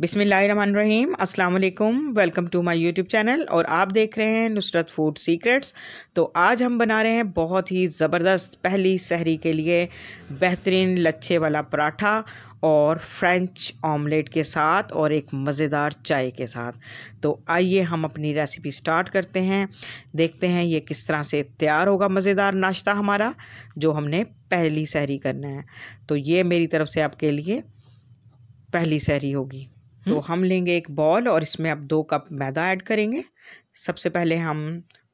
बिसमीम् अल्लाम welcome to my YouTube channel और आप देख रहे हैं नुसरत फूड सीक्रेट्स तो आज हम बना रहे हैं बहुत ही ज़बरदस्त पहली सहरी के लिए बेहतरीन लच्छे वाला पराठा और फ्रेंच ऑमलेट के साथ और एक मज़ेदार चाय के साथ तो आइए हम अपनी रेसिपी स्टार्ट करते हैं देखते हैं ये किस तरह से तैयार होगा मज़ेदार नाश्ता हमारा जो हमने पहली सहरी करना है तो ये मेरी तरफ से आपके लिए पहली सहरी होगी तो हम्म। हम लेंगे एक बॉल और इसमें अब दो कप मैदा ऐड करेंगे सबसे पहले हम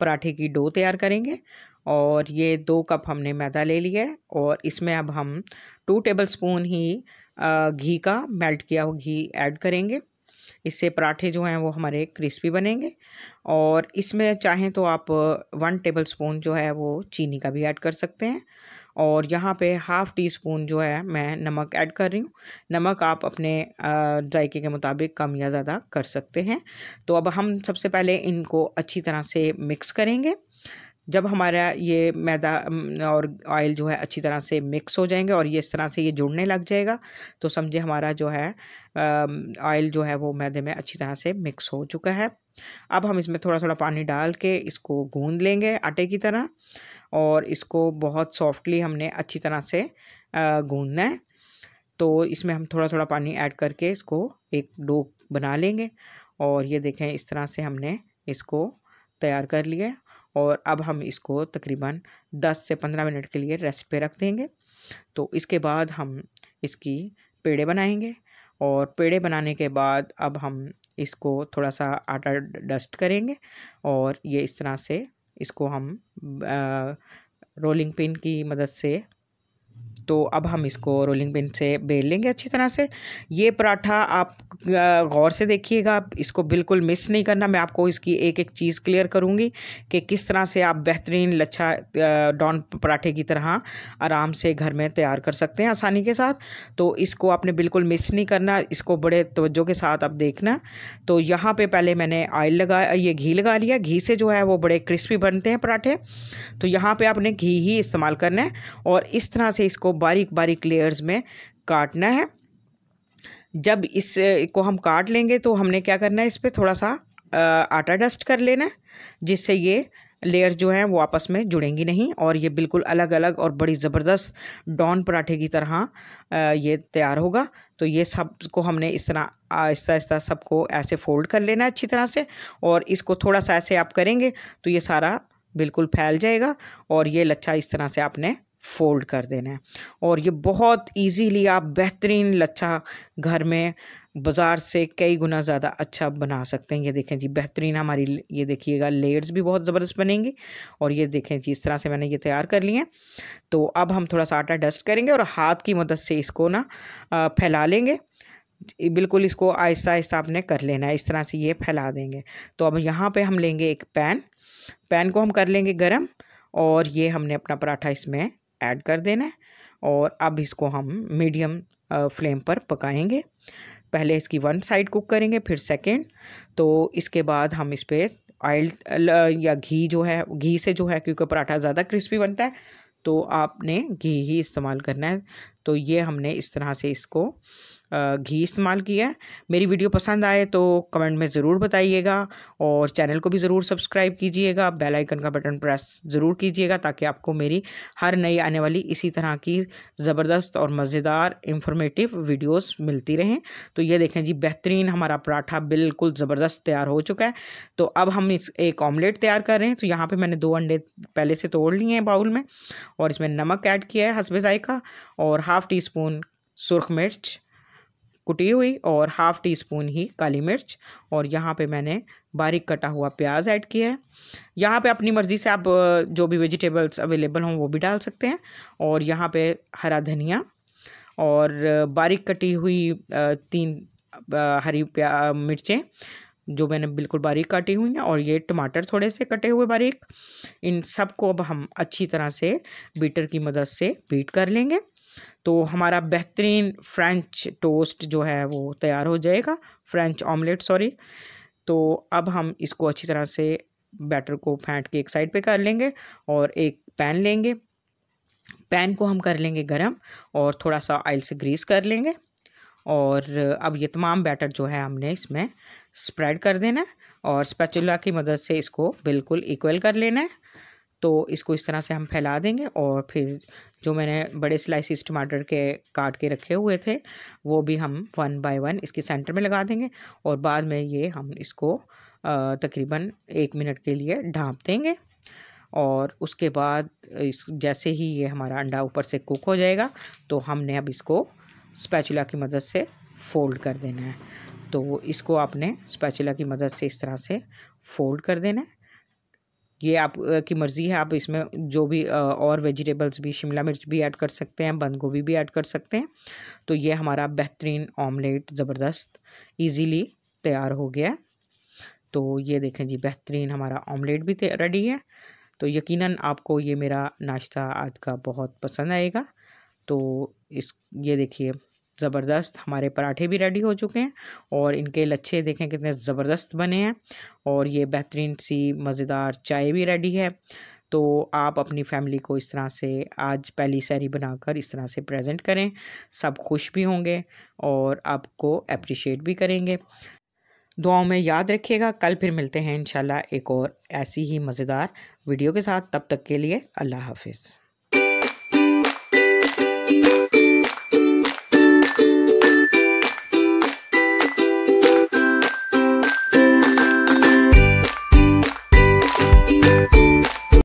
पराठे की डो तैयार करेंगे और ये दो कप हमने मैदा ले लिया है और इसमें अब हम टू टेबल स्पून ही घी का मेल्ट किया हुआ घी ऐड करेंगे इससे पराठे जो हैं वो हमारे क्रिस्पी बनेंगे और इसमें चाहें तो आप वन टेबल स्पून जो है वो चीनी का भी ऐड कर सकते हैं और यहाँ पे हाफ़ टी स्पून जो है मैं नमक ऐड कर रही हूँ नमक आप अपने जायके के मुताबिक कम या ज़्यादा कर सकते हैं तो अब हम सबसे पहले इनको अच्छी तरह से मिक्स करेंगे जब हमारा ये मैदा और ऑयल जो है अच्छी तरह से मिक्स हो जाएंगे और ये इस तरह से ये जुड़ने लग जाएगा तो समझे हमारा जो है ऑयल जो है वो मैदे में अच्छी तरह से मिक्स हो चुका है अब हम इसमें थोड़ा थोड़ा पानी डाल के इसको गूंद लेंगे आटे की तरह और इसको बहुत सॉफ्टली हमने अच्छी तरह से गूंदना है तो इसमें हम थोड़ा थोड़ा पानी ऐड करके इसको एक डो बना लेंगे और ये देखें इस तरह से हमने इसको तैयार कर लिया और अब हम इसको तकरीबन 10 से 15 मिनट के लिए रेस्ट पे रख देंगे तो इसके बाद हम इसकी पेड़े बनाएंगे और पेड़े बनाने के बाद अब हम इसको थोड़ा सा आटा डस्ट करेंगे और ये इस तरह से इसको हम रोलिंग पिन की मदद से तो अब हम इसको रोलिंग पिन से बेल लेंगे अच्छी तरह से ये पराठा आप गौर से देखिएगा इसको बिल्कुल मिस नहीं करना मैं आपको इसकी एक एक चीज़ क्लियर करूँगी कि किस तरह से आप बेहतरीन लच्छा डॉन पराठे की तरह आराम से घर में तैयार कर सकते हैं आसानी के साथ तो इसको आपने बिल्कुल मिस नहीं करना इसको बड़े तोज्जो के साथ आप देखना तो यहाँ पर पहले मैंने ऑयल लगा ये घी लगा लिया घी से जो है वो बड़े क्रिस्पी बनते हैं पराठे तो यहाँ पर आपने घी ही इस्तेमाल करना है और इस तरह से इसको बारीक बारीक लेयर्स में काटना है जब इस को हम काट लेंगे तो हमने क्या करना है इस पर थोड़ा सा आटा डस्ट कर लेना है जिससे ये लेयर्स जो हैं वो आपस में जुड़ेंगी नहीं और ये बिल्कुल अलग अलग और बड़ी ज़बरदस्त डॉन पराठे की तरह ये तैयार होगा तो ये सब को हमने इस तरह आहिस्ता आहिस्ता सबको ऐसे फोल्ड कर लेना है अच्छी तरह से और इसको थोड़ा सा ऐसे आप करेंगे तो ये सारा बिल्कुल फैल जाएगा और ये लच्छा इस तरह से आपने फ़ोल्ड कर देना है और ये बहुत इजीली आप बेहतरीन लच्छा घर में बाज़ार से कई गुना ज़्यादा अच्छा बना सकते हैं ये देखें जी बेहतरीन हमारी ये देखिएगा लेयर्स भी बहुत ज़बरदस्त बनेंगी और ये देखें जी इस तरह से मैंने ये तैयार कर लिए हैं तो अब हम थोड़ा सा आटा डस्ट करेंगे और हाथ की मदद से इसको ना फैला लेंगे बिल्कुल इसको आहिस्ता आहिस्ता आपने कर लेना है इस तरह से ये फैला देंगे तो अब यहाँ पे हम लेंगे एक पैन पैन को हम कर लेंगे गरम और ये हमने अपना पराठा इसमें ऐड कर देना है और अब इसको हम मीडियम फ्लेम पर पकाएंगे पहले इसकी वन साइड कुक करेंगे फिर सेकेंड तो इसके बाद हम इस पर ऑयल या घी जो है घी से जो है क्योंकि पराठा ज़्यादा क्रिस्पी बनता है तो आपने घी ही इस्तेमाल करना है तो ये हमने इस तरह से इसको घी इस्तेमाल किया है मेरी वीडियो पसंद आए तो कमेंट में ज़रूर बताइएगा और चैनल को भी ज़रूर सब्सक्राइब कीजिएगा बेल आइकन का बटन प्रेस ज़रूर कीजिएगा ताकि आपको मेरी हर नई आने वाली इसी तरह की ज़बरदस्त और मज़ेदार इंफॉर्मेटिव वीडियोस मिलती रहें तो ये देखें जी बेहतरीन हमारा पराठा बिल्कुल ज़बरदस्त तैयार हो चुका है तो अब हम इस एक ऑमलेट तैयार कर रहे हैं तो यहाँ पर मैंने दो अंडे पहले से तोड़ लिए हैं बाउल में और इसमें नमक ऐड किया है हसबे जायका और हाफ़ टी स्पून सुरख मिर्च कुटी हुई और हाफ़ टी स्पून ही काली मिर्च और यहाँ पे मैंने बारीक कटा हुआ प्याज ऐड किया है यहाँ पे अपनी मर्ज़ी से आप जो भी वेजिटेबल्स अवेलेबल हों वो भी डाल सकते हैं और यहाँ पे हरा धनिया और बारीक कटी हुई तीन हरी प्या मिर्चें जो मैंने बिल्कुल बारीक काटी हुई हैं और ये टमाटर थोड़े से कटे हुए बारीक इन सब को अब हम अच्छी तरह से बीटर की मदद से बीट कर लेंगे तो हमारा बेहतरीन फ्रेंच टोस्ट जो है वो तैयार हो जाएगा फ्रेंच ऑमलेट सॉरी तो अब हम इसको अच्छी तरह से बैटर को फेंट के एक साइड पे कर लेंगे और एक पैन लेंगे पैन को हम कर लेंगे गरम और थोड़ा सा ऑयल से ग्रीस कर लेंगे और अब ये तमाम बैटर जो है हमने इसमें स्प्रेड कर देना है और स्पैचुला की मदद से इसको बिल्कुल इक्वल कर लेना है तो इसको इस तरह से हम फैला देंगे और फिर जो मैंने बड़े स्लाइसिस टमाटर के काट के रखे हुए थे वो भी हम वन बाय वन इसके सेंटर में लगा देंगे और बाद में ये हम इसको तकरीबन एक मिनट के लिए ढाँप देंगे और उसके बाद इस जैसे ही ये हमारा अंडा ऊपर से कुक हो जाएगा तो हमने अब इसको स्पैचुला की मदद से फोल्ड कर देना है तो इसको आपने स्पैचुला की मदद से इस तरह से फोल्ड कर देना है ये आप की मर्ज़ी है आप इसमें जो भी और वेजिटेबल्स भी शिमला मिर्च भी ऐड कर सकते हैं बंद गोभी भी ऐड कर सकते हैं तो ये हमारा बेहतरीन ऑमलेट ज़बरदस्त इजीली तैयार हो गया तो ये देखें जी बेहतरीन हमारा ऑमलेट भी रेडी है तो यकीनन आपको ये मेरा नाश्ता आज का बहुत पसंद आएगा तो इस ये देखिए ज़बरदस्त हमारे पराठे भी रेडी हो चुके हैं और इनके लच्छे देखें कितने ज़बरदस्त बने हैं और ये बेहतरीन सी मज़ेदार चाय भी रेडी है तो आप अपनी फैमिली को इस तरह से आज पहली सैरी बनाकर इस तरह से प्रेजेंट करें सब खुश भी होंगे और आपको अप्रिशिएट भी करेंगे दुआओं में याद रखिएगा कल फिर मिलते हैं इंशाल्लाह एक और ऐसी ही मज़ेदार वीडियो के साथ तब तक के लिए अल्लाह हाफिज़